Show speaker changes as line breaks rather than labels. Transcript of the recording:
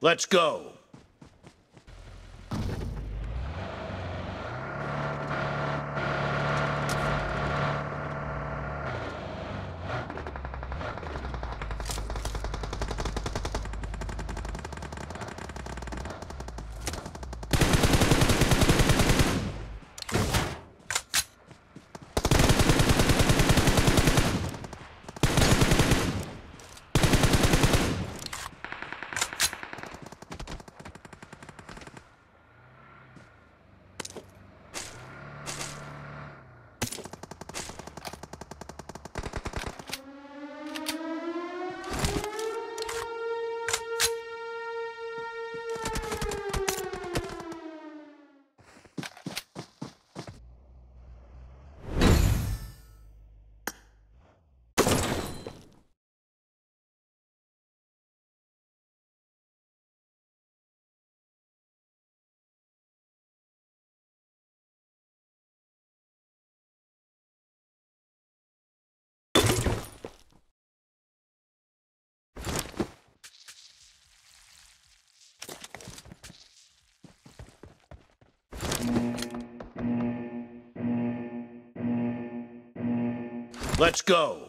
Let's go. Let's go.